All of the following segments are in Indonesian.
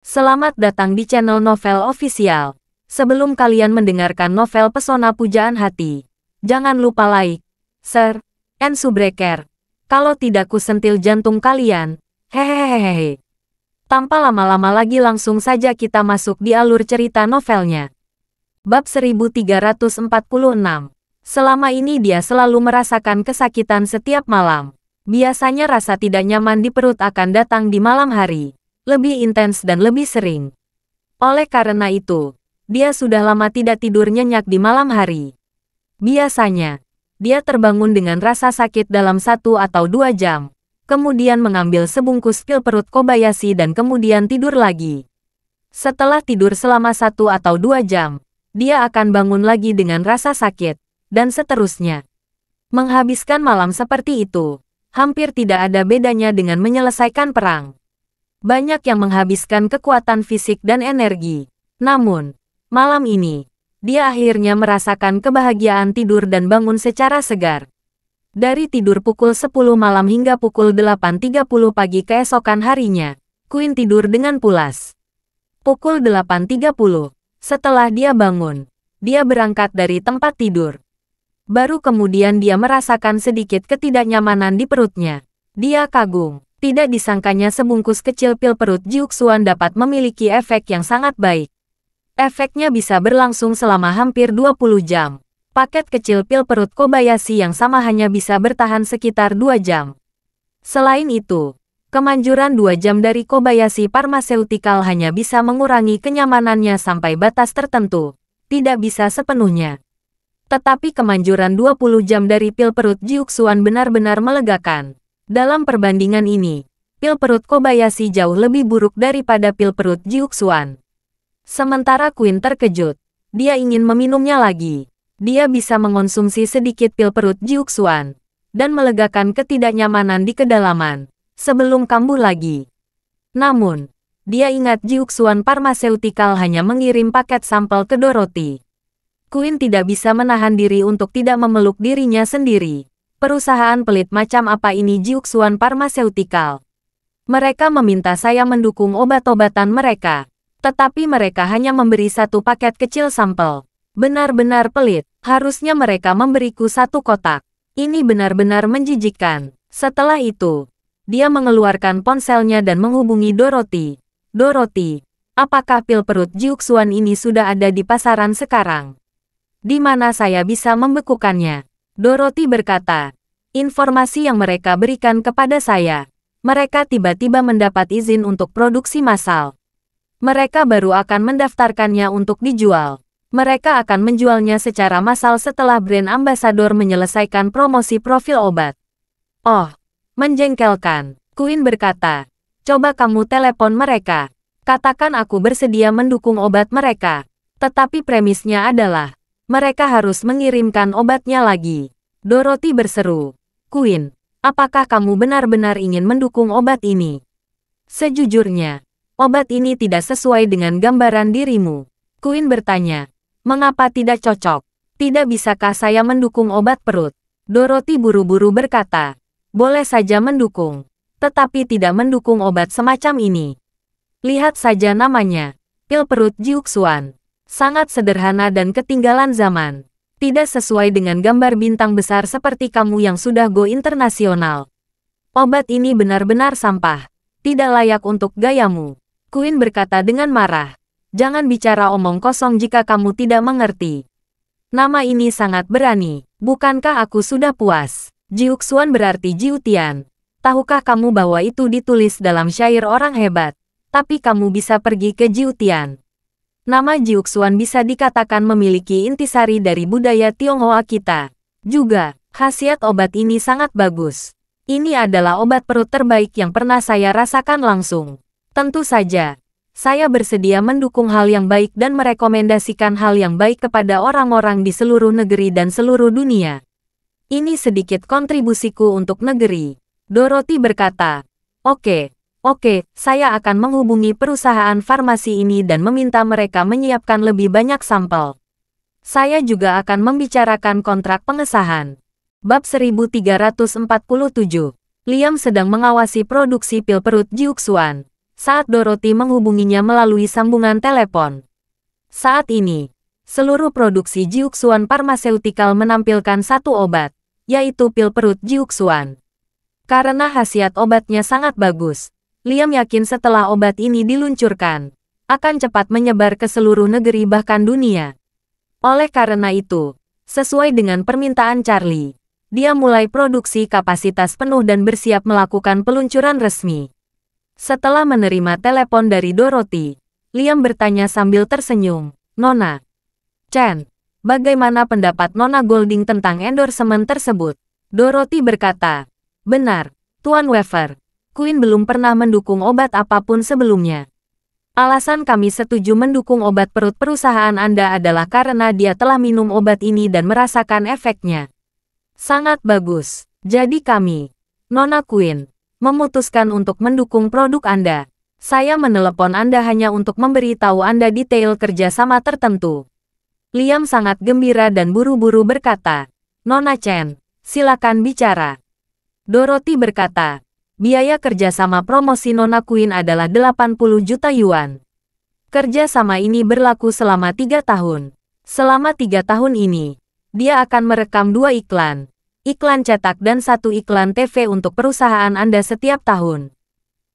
Selamat datang di channel Novel Official. Sebelum kalian mendengarkan novel Pesona Pujaan Hati, jangan lupa like, share, and subscribe. Kalau tidak kusentil jantung kalian, hehehehe. Tanpa lama-lama lagi langsung saja kita masuk di alur cerita novelnya. Bab 1346 Selama ini dia selalu merasakan kesakitan setiap malam. Biasanya rasa tidak nyaman di perut akan datang di malam hari lebih intens dan lebih sering. Oleh karena itu, dia sudah lama tidak tidur nyenyak di malam hari. Biasanya, dia terbangun dengan rasa sakit dalam satu atau dua jam, kemudian mengambil sebungkus pil perut Kobayashi dan kemudian tidur lagi. Setelah tidur selama satu atau dua jam, dia akan bangun lagi dengan rasa sakit, dan seterusnya. Menghabiskan malam seperti itu, hampir tidak ada bedanya dengan menyelesaikan perang banyak yang menghabiskan kekuatan fisik dan energi. Namun, malam ini, dia akhirnya merasakan kebahagiaan tidur dan bangun secara segar. Dari tidur pukul 10 malam hingga pukul 8.30 pagi keesokan harinya, Queen tidur dengan pulas. Pukul 8.30, setelah dia bangun, dia berangkat dari tempat tidur. Baru kemudian dia merasakan sedikit ketidaknyamanan di perutnya. Dia kagum. Tidak disangkanya sebungkus kecil pil perut Jiuxuan dapat memiliki efek yang sangat baik. Efeknya bisa berlangsung selama hampir 20 jam. Paket kecil pil perut Kobayashi yang sama hanya bisa bertahan sekitar 2 jam. Selain itu, kemanjuran 2 jam dari Kobayashi Pharmaceutical hanya bisa mengurangi kenyamanannya sampai batas tertentu, tidak bisa sepenuhnya. Tetapi kemanjuran 20 jam dari pil perut Jiuxuan benar-benar melegakan. Dalam perbandingan ini, pil perut Kobayashi jauh lebih buruk daripada pil perut Jiuxuan. Sementara Queen terkejut. Dia ingin meminumnya lagi. Dia bisa mengonsumsi sedikit pil perut Jiuxuan dan melegakan ketidaknyamanan di kedalaman sebelum kambuh lagi. Namun, dia ingat Jiuxuan Pharmaceutical hanya mengirim paket sampel ke Dorothy. Queen tidak bisa menahan diri untuk tidak memeluk dirinya sendiri. Perusahaan pelit macam apa ini Jiuxuan Pharmaceutical? Mereka meminta saya mendukung obat-obatan mereka. Tetapi mereka hanya memberi satu paket kecil sampel. Benar-benar pelit. Harusnya mereka memberiku satu kotak. Ini benar-benar menjijikkan. Setelah itu, dia mengeluarkan ponselnya dan menghubungi Dorothy. Dorothy, apakah pil perut Jiuxuan ini sudah ada di pasaran sekarang? Di mana saya bisa membekukannya? Dorothy berkata. Informasi yang mereka berikan kepada saya. Mereka tiba-tiba mendapat izin untuk produksi massal. Mereka baru akan mendaftarkannya untuk dijual. Mereka akan menjualnya secara massal setelah brand ambasador menyelesaikan promosi profil obat. Oh, menjengkelkan. Queen berkata, coba kamu telepon mereka. Katakan aku bersedia mendukung obat mereka. Tetapi premisnya adalah, mereka harus mengirimkan obatnya lagi. Dorothy berseru. Queen, apakah kamu benar-benar ingin mendukung obat ini? Sejujurnya, obat ini tidak sesuai dengan gambaran dirimu. Queen bertanya, mengapa tidak cocok? Tidak bisakah saya mendukung obat perut? Dorothy buru-buru berkata, boleh saja mendukung, tetapi tidak mendukung obat semacam ini. Lihat saja namanya, pil perut Jiuxuan sangat sederhana dan ketinggalan zaman. Tidak sesuai dengan gambar bintang besar seperti kamu yang sudah go internasional. Obat ini benar-benar sampah. Tidak layak untuk gayamu. Queen berkata dengan marah. Jangan bicara omong kosong jika kamu tidak mengerti. Nama ini sangat berani. Bukankah aku sudah puas? Jiuxuan berarti Jiutian. Tahukah kamu bahwa itu ditulis dalam syair orang hebat? Tapi kamu bisa pergi ke Jiutian nama Jiuxuan bisa dikatakan memiliki intisari dari budaya Tionghoa kita. Juga, khasiat obat ini sangat bagus. Ini adalah obat perut terbaik yang pernah saya rasakan langsung. Tentu saja, saya bersedia mendukung hal yang baik dan merekomendasikan hal yang baik kepada orang-orang di seluruh negeri dan seluruh dunia. Ini sedikit kontribusiku untuk negeri. Dorothy berkata, Oke, okay, Oke, saya akan menghubungi perusahaan farmasi ini dan meminta mereka menyiapkan lebih banyak sampel. Saya juga akan membicarakan kontrak pengesahan. Bab 1347 Liam sedang mengawasi produksi pil perut Jiuxuan saat Dorothy menghubunginya melalui sambungan telepon. Saat ini, seluruh produksi Jiuxuan Pharmaceutical menampilkan satu obat, yaitu pil perut Jiuxuan. Karena khasiat obatnya sangat bagus, Liam yakin setelah obat ini diluncurkan, akan cepat menyebar ke seluruh negeri bahkan dunia. Oleh karena itu, sesuai dengan permintaan Charlie, dia mulai produksi kapasitas penuh dan bersiap melakukan peluncuran resmi. Setelah menerima telepon dari Dorothy, Liam bertanya sambil tersenyum, Nona, Chen, bagaimana pendapat Nona Golding tentang endorsement tersebut? Dorothy berkata, benar, Tuan Weaver, Queen belum pernah mendukung obat apapun sebelumnya. Alasan kami setuju mendukung obat perut perusahaan Anda adalah karena dia telah minum obat ini dan merasakan efeknya. Sangat bagus. Jadi kami, Nona Queen, memutuskan untuk mendukung produk Anda. Saya menelepon Anda hanya untuk memberi tahu Anda detail kerjasama tertentu. Liam sangat gembira dan buru-buru berkata, Nona Chen, silakan bicara. Dorothy berkata, biaya kerjasama promosi Nona Queen adalah 80 juta yuan. Kerjasama ini berlaku selama tiga tahun. Selama tiga tahun ini, dia akan merekam dua iklan, iklan cetak dan satu iklan TV untuk perusahaan Anda setiap tahun.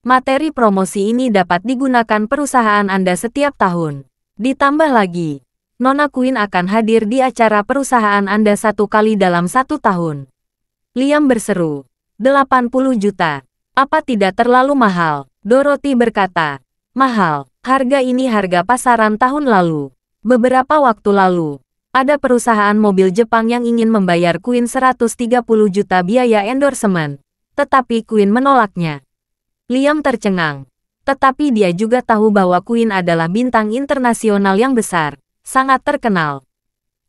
Materi promosi ini dapat digunakan perusahaan Anda setiap tahun. Ditambah lagi, Nona Queen akan hadir di acara perusahaan Anda satu kali dalam satu tahun. Liam berseru, 80 juta. Apa tidak terlalu mahal? Dorothy berkata. Mahal, harga ini harga pasaran tahun lalu. Beberapa waktu lalu, ada perusahaan mobil Jepang yang ingin membayar Queen 130 juta biaya endorsement. Tetapi Queen menolaknya. Liam tercengang. Tetapi dia juga tahu bahwa Queen adalah bintang internasional yang besar, sangat terkenal.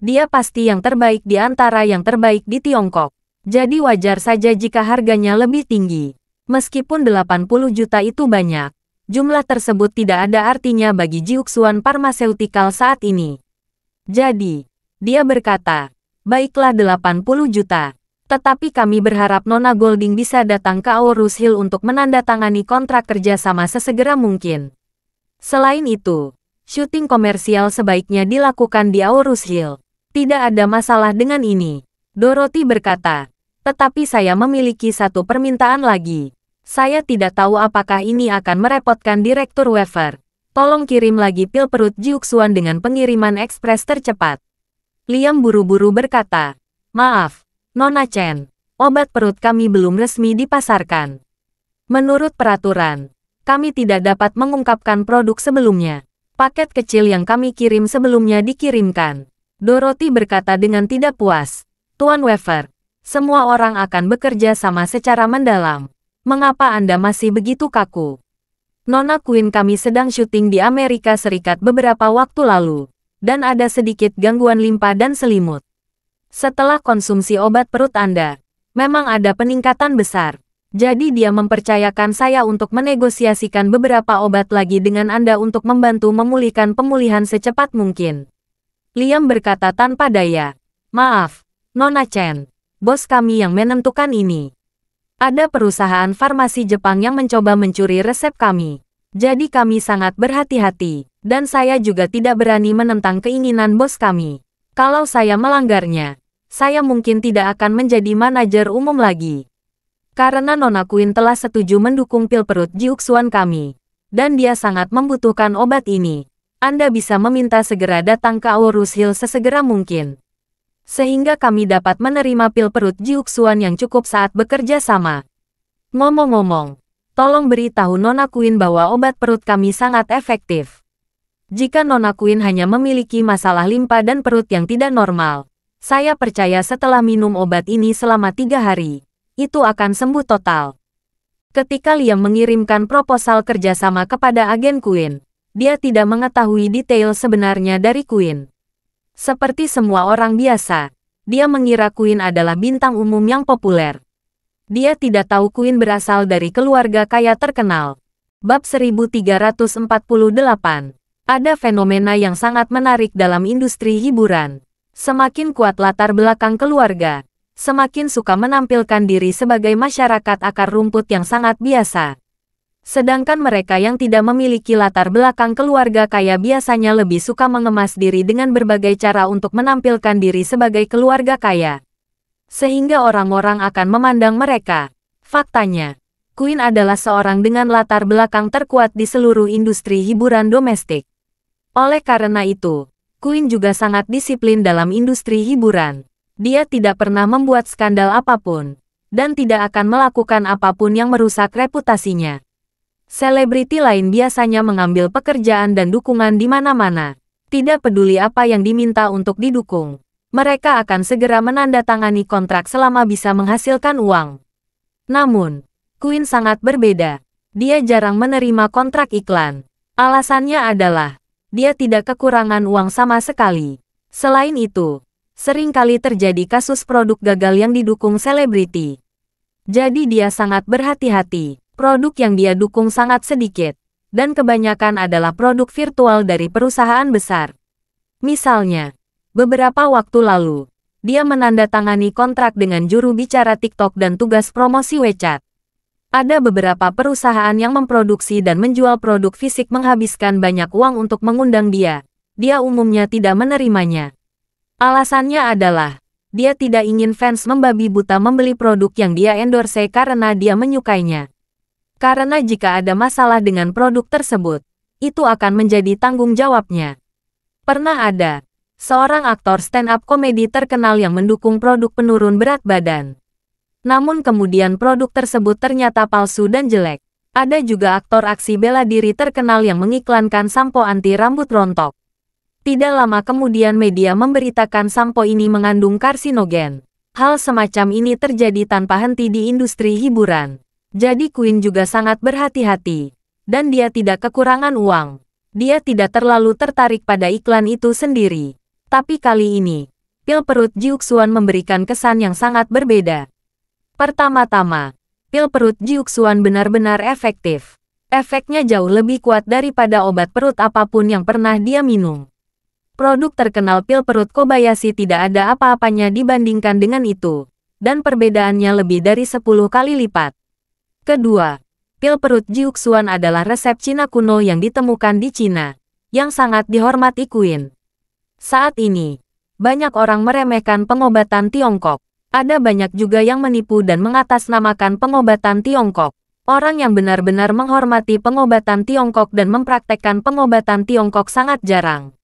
Dia pasti yang terbaik di antara yang terbaik di Tiongkok. Jadi wajar saja jika harganya lebih tinggi. Meskipun 80 juta itu banyak, jumlah tersebut tidak ada artinya bagi Jiuxuan Pharmaceutical saat ini. Jadi, dia berkata, baiklah 80 juta. Tetapi kami berharap Nona Golding bisa datang ke Aorus Hill untuk menandatangani kontrak kerja sama sesegera mungkin. Selain itu, syuting komersial sebaiknya dilakukan di Aorus Hill. Tidak ada masalah dengan ini. Dorothy berkata, tetapi saya memiliki satu permintaan lagi. Saya tidak tahu apakah ini akan merepotkan Direktur Weaver. Tolong kirim lagi pil perut Jiuxuan dengan pengiriman ekspres tercepat. Liam buru-buru berkata, Maaf, Nona Chen, obat perut kami belum resmi dipasarkan. Menurut peraturan, kami tidak dapat mengungkapkan produk sebelumnya. Paket kecil yang kami kirim sebelumnya dikirimkan. Dorothy berkata dengan tidak puas, Tuan Weaver, semua orang akan bekerja sama secara mendalam mengapa Anda masih begitu kaku? Nona Queen kami sedang syuting di Amerika Serikat beberapa waktu lalu, dan ada sedikit gangguan limpa dan selimut. Setelah konsumsi obat perut Anda, memang ada peningkatan besar. Jadi dia mempercayakan saya untuk menegosiasikan beberapa obat lagi dengan Anda untuk membantu memulihkan pemulihan secepat mungkin. Liam berkata tanpa daya. Maaf, Nona Chen, bos kami yang menentukan ini. Ada perusahaan farmasi Jepang yang mencoba mencuri resep kami. Jadi kami sangat berhati-hati, dan saya juga tidak berani menentang keinginan bos kami. Kalau saya melanggarnya, saya mungkin tidak akan menjadi manajer umum lagi. Karena Nona Queen telah setuju mendukung pil perut Jiuxuan kami, dan dia sangat membutuhkan obat ini. Anda bisa meminta segera datang ke Aorus Hill sesegera mungkin sehingga kami dapat menerima pil perut Jiuxuan yang cukup saat bekerja sama. Ngomong-ngomong, tolong beritahu Nona Queen bahwa obat perut kami sangat efektif. Jika Nona Queen hanya memiliki masalah limpa dan perut yang tidak normal, saya percaya setelah minum obat ini selama tiga hari, itu akan sembuh total. Ketika Liam mengirimkan proposal kerjasama kepada agen Queen, dia tidak mengetahui detail sebenarnya dari Queen. Seperti semua orang biasa, dia mengira Queen adalah bintang umum yang populer. Dia tidak tahu Queen berasal dari keluarga kaya terkenal. Bab 1348 Ada fenomena yang sangat menarik dalam industri hiburan. Semakin kuat latar belakang keluarga, semakin suka menampilkan diri sebagai masyarakat akar rumput yang sangat biasa. Sedangkan mereka yang tidak memiliki latar belakang keluarga kaya biasanya lebih suka mengemas diri dengan berbagai cara untuk menampilkan diri sebagai keluarga kaya. Sehingga orang-orang akan memandang mereka. Faktanya, Queen adalah seorang dengan latar belakang terkuat di seluruh industri hiburan domestik. Oleh karena itu, Queen juga sangat disiplin dalam industri hiburan. Dia tidak pernah membuat skandal apapun, dan tidak akan melakukan apapun yang merusak reputasinya. Selebriti lain biasanya mengambil pekerjaan dan dukungan di mana-mana. Tidak peduli apa yang diminta untuk didukung, mereka akan segera menandatangani kontrak selama bisa menghasilkan uang. Namun, Queen sangat berbeda. Dia jarang menerima kontrak iklan. Alasannya adalah, dia tidak kekurangan uang sama sekali. Selain itu, seringkali terjadi kasus produk gagal yang didukung selebriti. Jadi dia sangat berhati-hati produk yang dia dukung sangat sedikit, dan kebanyakan adalah produk virtual dari perusahaan besar. Misalnya, beberapa waktu lalu, dia menandatangani kontrak dengan juru bicara TikTok dan tugas promosi WeChat. Ada beberapa perusahaan yang memproduksi dan menjual produk fisik menghabiskan banyak uang untuk mengundang dia. Dia umumnya tidak menerimanya. Alasannya adalah, dia tidak ingin fans membabi buta membeli produk yang dia endorse karena dia menyukainya. Karena jika ada masalah dengan produk tersebut, itu akan menjadi tanggung jawabnya. Pernah ada seorang aktor stand-up komedi terkenal yang mendukung produk penurun berat badan. Namun kemudian produk tersebut ternyata palsu dan jelek. Ada juga aktor aksi bela diri terkenal yang mengiklankan sampo anti rambut rontok. Tidak lama kemudian media memberitakan sampo ini mengandung karsinogen. Hal semacam ini terjadi tanpa henti di industri hiburan. Jadi Queen juga sangat berhati-hati. Dan dia tidak kekurangan uang. Dia tidak terlalu tertarik pada iklan itu sendiri. Tapi kali ini, pil perut Jiuxuan memberikan kesan yang sangat berbeda. Pertama-tama, pil perut Jiuxuan benar-benar efektif. Efeknya jauh lebih kuat daripada obat perut apapun yang pernah dia minum. Produk terkenal pil perut Kobayashi tidak ada apa-apanya dibandingkan dengan itu. Dan perbedaannya lebih dari 10 kali lipat. Kedua, pil perut jiuxuan adalah resep Cina kuno yang ditemukan di Cina, yang sangat dihormati Queen. Saat ini, banyak orang meremehkan pengobatan Tiongkok. Ada banyak juga yang menipu dan mengatasnamakan pengobatan Tiongkok. Orang yang benar-benar menghormati pengobatan Tiongkok dan mempraktekkan pengobatan Tiongkok sangat jarang.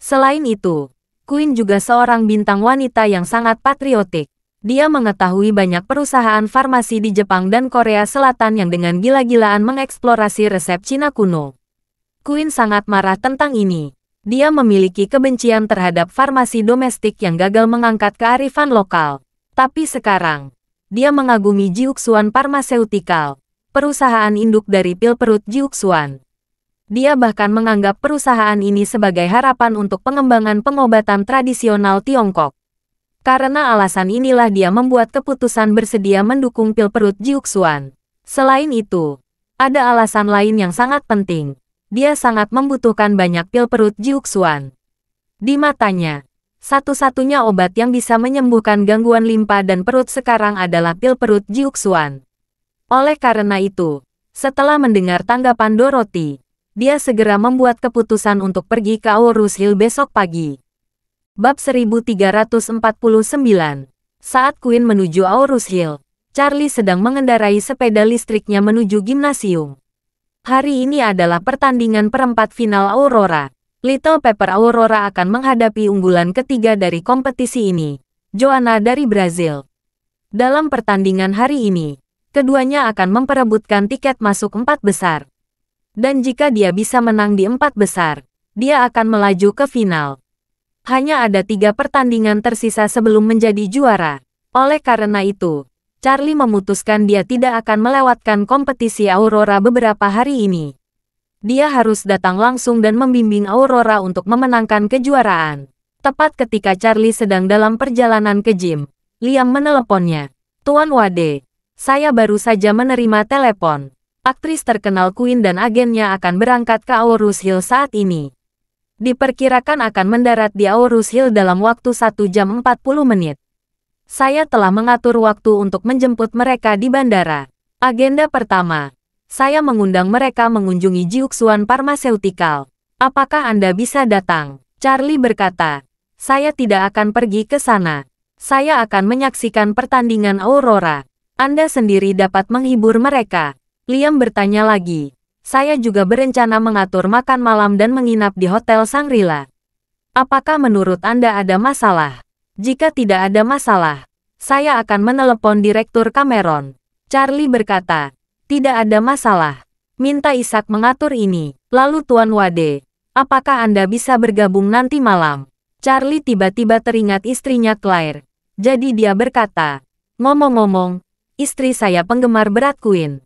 Selain itu, Queen juga seorang bintang wanita yang sangat patriotik dia mengetahui banyak perusahaan farmasi di Jepang dan Korea Selatan yang dengan gila-gilaan mengeksplorasi resep Cina kuno. Queen sangat marah tentang ini. Dia memiliki kebencian terhadap farmasi domestik yang gagal mengangkat kearifan lokal. Tapi sekarang, dia mengagumi Jiuxuan Pharmaceutical, perusahaan induk dari pil perut Jiuxuan. Dia bahkan menganggap perusahaan ini sebagai harapan untuk pengembangan pengobatan tradisional Tiongkok. Karena alasan inilah dia membuat keputusan bersedia mendukung pil perut Jiuxuan. Selain itu, ada alasan lain yang sangat penting. Dia sangat membutuhkan banyak pil perut Jiuxuan. Di matanya, satu-satunya obat yang bisa menyembuhkan gangguan limpa dan perut sekarang adalah pil perut Jiuxuan. Oleh karena itu, setelah mendengar tanggapan Dorothy, dia segera membuat keputusan untuk pergi ke Aorus Hill besok pagi. Bab 1349 Saat Queen menuju Aurus Hill, Charlie sedang mengendarai sepeda listriknya menuju gimnasium. Hari ini adalah pertandingan perempat final Aurora. Little Pepper Aurora akan menghadapi unggulan ketiga dari kompetisi ini, Joanna dari Brazil. Dalam pertandingan hari ini, keduanya akan memperebutkan tiket masuk empat besar. Dan jika dia bisa menang di empat besar, dia akan melaju ke final. Hanya ada tiga pertandingan tersisa sebelum menjadi juara. Oleh karena itu, Charlie memutuskan dia tidak akan melewatkan kompetisi Aurora beberapa hari ini. Dia harus datang langsung dan membimbing Aurora untuk memenangkan kejuaraan. Tepat ketika Charlie sedang dalam perjalanan ke gym, Liam meneleponnya. Tuan Wade, saya baru saja menerima telepon. Aktris terkenal Queen dan agennya akan berangkat ke Aurus Hill saat ini diperkirakan akan mendarat di Aorus Hill dalam waktu 1 jam 40 menit. Saya telah mengatur waktu untuk menjemput mereka di bandara. Agenda pertama, saya mengundang mereka mengunjungi Jiuxuan Pharmaceutical. Apakah Anda bisa datang? Charlie berkata, saya tidak akan pergi ke sana. Saya akan menyaksikan pertandingan Aurora. Anda sendiri dapat menghibur mereka. Liam bertanya lagi, saya juga berencana mengatur makan malam dan menginap di Hotel Sangrila. Apakah menurut Anda ada masalah? Jika tidak ada masalah, saya akan menelepon Direktur Cameron. Charlie berkata, tidak ada masalah. Minta Ishak mengatur ini. Lalu Tuan Wade, apakah Anda bisa bergabung nanti malam? Charlie tiba-tiba teringat istrinya Claire. Jadi dia berkata, ngomong-ngomong, istri saya penggemar berat Queen.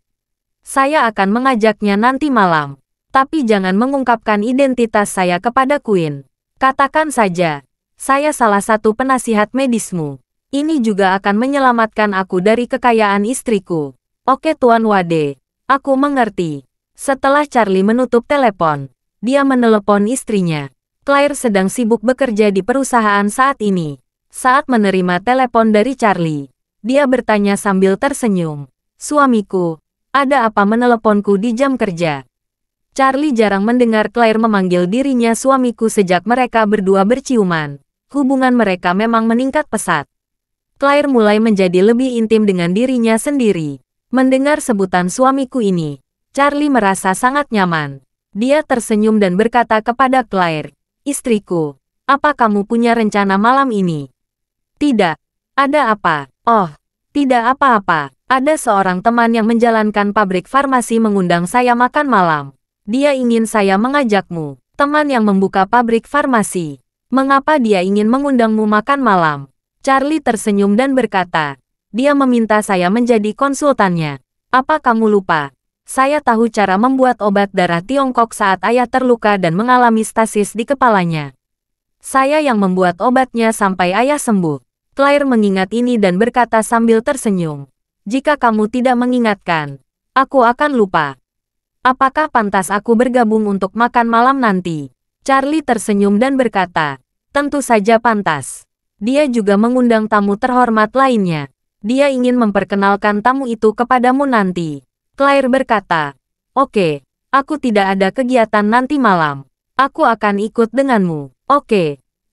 Saya akan mengajaknya nanti malam. Tapi jangan mengungkapkan identitas saya kepada Queen. Katakan saja, saya salah satu penasihat medismu. Ini juga akan menyelamatkan aku dari kekayaan istriku. Oke Tuan Wade, aku mengerti. Setelah Charlie menutup telepon, dia menelepon istrinya. Claire sedang sibuk bekerja di perusahaan saat ini. Saat menerima telepon dari Charlie, dia bertanya sambil tersenyum. Suamiku, ada apa meneleponku di jam kerja? Charlie jarang mendengar Claire memanggil dirinya suamiku sejak mereka berdua berciuman. Hubungan mereka memang meningkat pesat. Claire mulai menjadi lebih intim dengan dirinya sendiri. Mendengar sebutan suamiku ini, Charlie merasa sangat nyaman. Dia tersenyum dan berkata kepada Claire, Istriku, apa kamu punya rencana malam ini? Tidak. Ada apa? Oh, tidak apa-apa. Ada seorang teman yang menjalankan pabrik farmasi mengundang saya makan malam. Dia ingin saya mengajakmu, teman yang membuka pabrik farmasi. Mengapa dia ingin mengundangmu makan malam? Charlie tersenyum dan berkata, dia meminta saya menjadi konsultannya. Apa kamu lupa? Saya tahu cara membuat obat darah Tiongkok saat ayah terluka dan mengalami stasis di kepalanya. Saya yang membuat obatnya sampai ayah sembuh. Claire mengingat ini dan berkata sambil tersenyum. Jika kamu tidak mengingatkan, aku akan lupa. Apakah pantas aku bergabung untuk makan malam nanti? Charlie tersenyum dan berkata, tentu saja pantas. Dia juga mengundang tamu terhormat lainnya. Dia ingin memperkenalkan tamu itu kepadamu nanti. Claire berkata, oke, okay, aku tidak ada kegiatan nanti malam. Aku akan ikut denganmu. Oke, okay,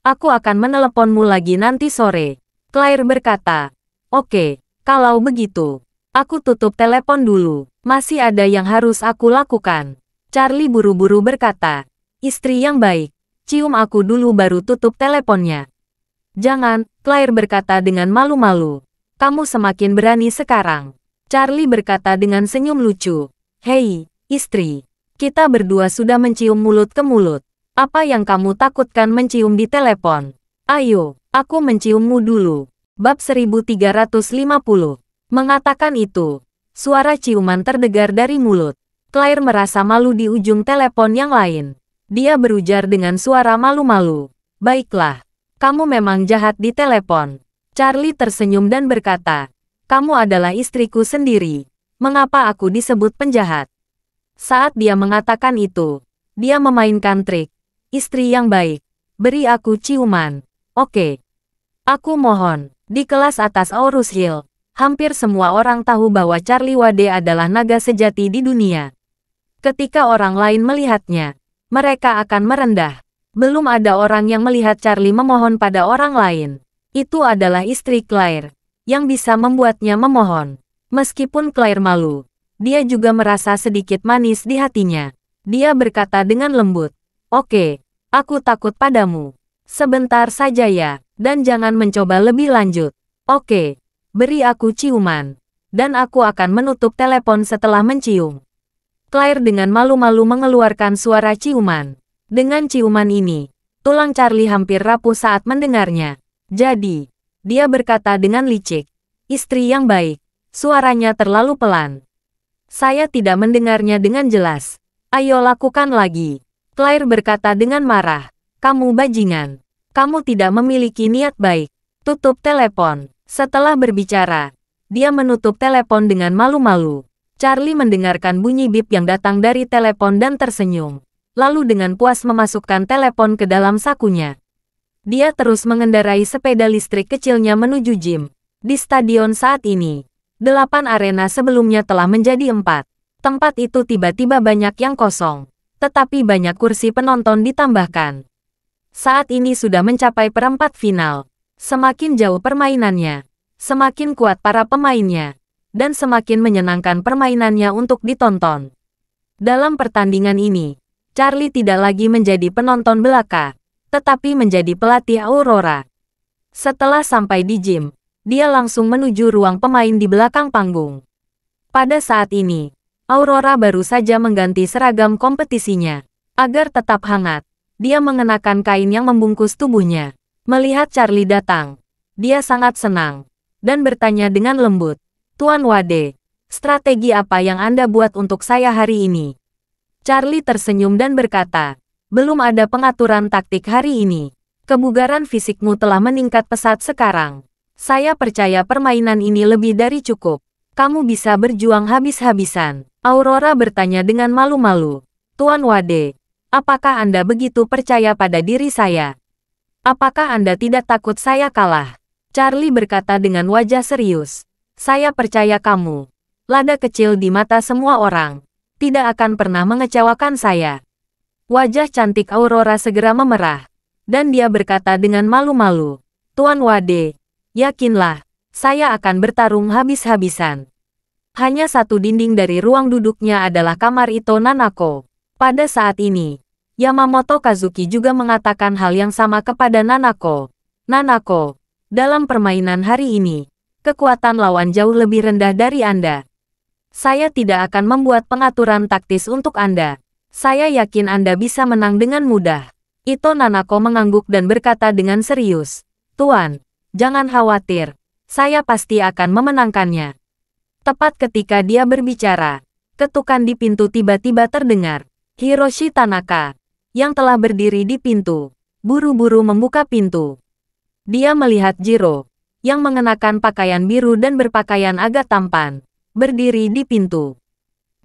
aku akan meneleponmu lagi nanti sore. Claire berkata, oke. Okay, kalau begitu, aku tutup telepon dulu. Masih ada yang harus aku lakukan. Charlie buru-buru berkata, Istri yang baik, cium aku dulu baru tutup teleponnya. Jangan, Claire berkata dengan malu-malu. Kamu semakin berani sekarang. Charlie berkata dengan senyum lucu. Hei, istri, kita berdua sudah mencium mulut ke mulut. Apa yang kamu takutkan mencium di telepon? Ayo, aku menciummu dulu bab 1350, mengatakan itu. Suara ciuman terdengar dari mulut. Claire merasa malu di ujung telepon yang lain. Dia berujar dengan suara malu-malu. Baiklah, kamu memang jahat di telepon. Charlie tersenyum dan berkata, kamu adalah istriku sendiri. Mengapa aku disebut penjahat? Saat dia mengatakan itu, dia memainkan trik. Istri yang baik, beri aku ciuman. Oke. Aku mohon, di kelas atas Aurus Hill, hampir semua orang tahu bahwa Charlie Wade adalah naga sejati di dunia. Ketika orang lain melihatnya, mereka akan merendah. Belum ada orang yang melihat Charlie memohon pada orang lain. Itu adalah istri Claire, yang bisa membuatnya memohon. Meskipun Claire malu, dia juga merasa sedikit manis di hatinya. Dia berkata dengan lembut, Oke, okay, aku takut padamu. Sebentar saja ya, dan jangan mencoba lebih lanjut. Oke, beri aku ciuman. Dan aku akan menutup telepon setelah mencium. Claire dengan malu-malu mengeluarkan suara ciuman. Dengan ciuman ini, tulang Charlie hampir rapuh saat mendengarnya. Jadi, dia berkata dengan licik, Istri yang baik, suaranya terlalu pelan. Saya tidak mendengarnya dengan jelas. Ayo lakukan lagi. Claire berkata dengan marah. Kamu bajingan. Kamu tidak memiliki niat baik. Tutup telepon. Setelah berbicara, dia menutup telepon dengan malu-malu. Charlie mendengarkan bunyi bip yang datang dari telepon dan tersenyum. Lalu dengan puas memasukkan telepon ke dalam sakunya. Dia terus mengendarai sepeda listrik kecilnya menuju gym. Di stadion saat ini, delapan arena sebelumnya telah menjadi empat. Tempat itu tiba-tiba banyak yang kosong. Tetapi banyak kursi penonton ditambahkan saat ini sudah mencapai perempat final. Semakin jauh permainannya, semakin kuat para pemainnya, dan semakin menyenangkan permainannya untuk ditonton. Dalam pertandingan ini, Charlie tidak lagi menjadi penonton belaka, tetapi menjadi pelatih Aurora. Setelah sampai di gym, dia langsung menuju ruang pemain di belakang panggung. Pada saat ini, Aurora baru saja mengganti seragam kompetisinya, agar tetap hangat. Dia mengenakan kain yang membungkus tubuhnya. Melihat Charlie datang, dia sangat senang. Dan bertanya dengan lembut, Tuan Wade, strategi apa yang Anda buat untuk saya hari ini? Charlie tersenyum dan berkata, belum ada pengaturan taktik hari ini. Kebugaran fisikmu telah meningkat pesat sekarang. Saya percaya permainan ini lebih dari cukup. Kamu bisa berjuang habis-habisan. Aurora bertanya dengan malu-malu. Tuan Wade, Apakah Anda begitu percaya pada diri saya? Apakah Anda tidak takut saya kalah? Charlie berkata dengan wajah serius. Saya percaya kamu. Lada kecil di mata semua orang. Tidak akan pernah mengecewakan saya. Wajah cantik Aurora segera memerah. Dan dia berkata dengan malu-malu. Tuan Wade, yakinlah, saya akan bertarung habis-habisan. Hanya satu dinding dari ruang duduknya adalah kamar Ito Nanako. Pada saat ini, Yamamoto Kazuki juga mengatakan hal yang sama kepada Nanako. Nanako, dalam permainan hari ini, kekuatan lawan jauh lebih rendah dari Anda. Saya tidak akan membuat pengaturan taktis untuk Anda. Saya yakin Anda bisa menang dengan mudah. Ito Nanako mengangguk dan berkata dengan serius, Tuan, jangan khawatir, saya pasti akan memenangkannya. Tepat ketika dia berbicara, ketukan di pintu tiba-tiba terdengar. Hiroshi Tanaka, yang telah berdiri di pintu, buru-buru membuka pintu. Dia melihat Jiro, yang mengenakan pakaian biru dan berpakaian agak tampan, berdiri di pintu.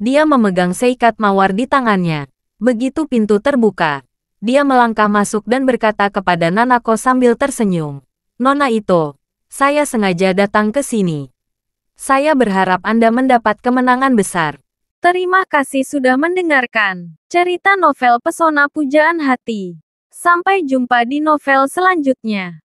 Dia memegang seikat mawar di tangannya. Begitu pintu terbuka, dia melangkah masuk dan berkata kepada Nanako sambil tersenyum. Nona Ito, saya sengaja datang ke sini. Saya berharap Anda mendapat kemenangan besar. Terima kasih sudah mendengarkan cerita novel Pesona Pujaan Hati. Sampai jumpa di novel selanjutnya.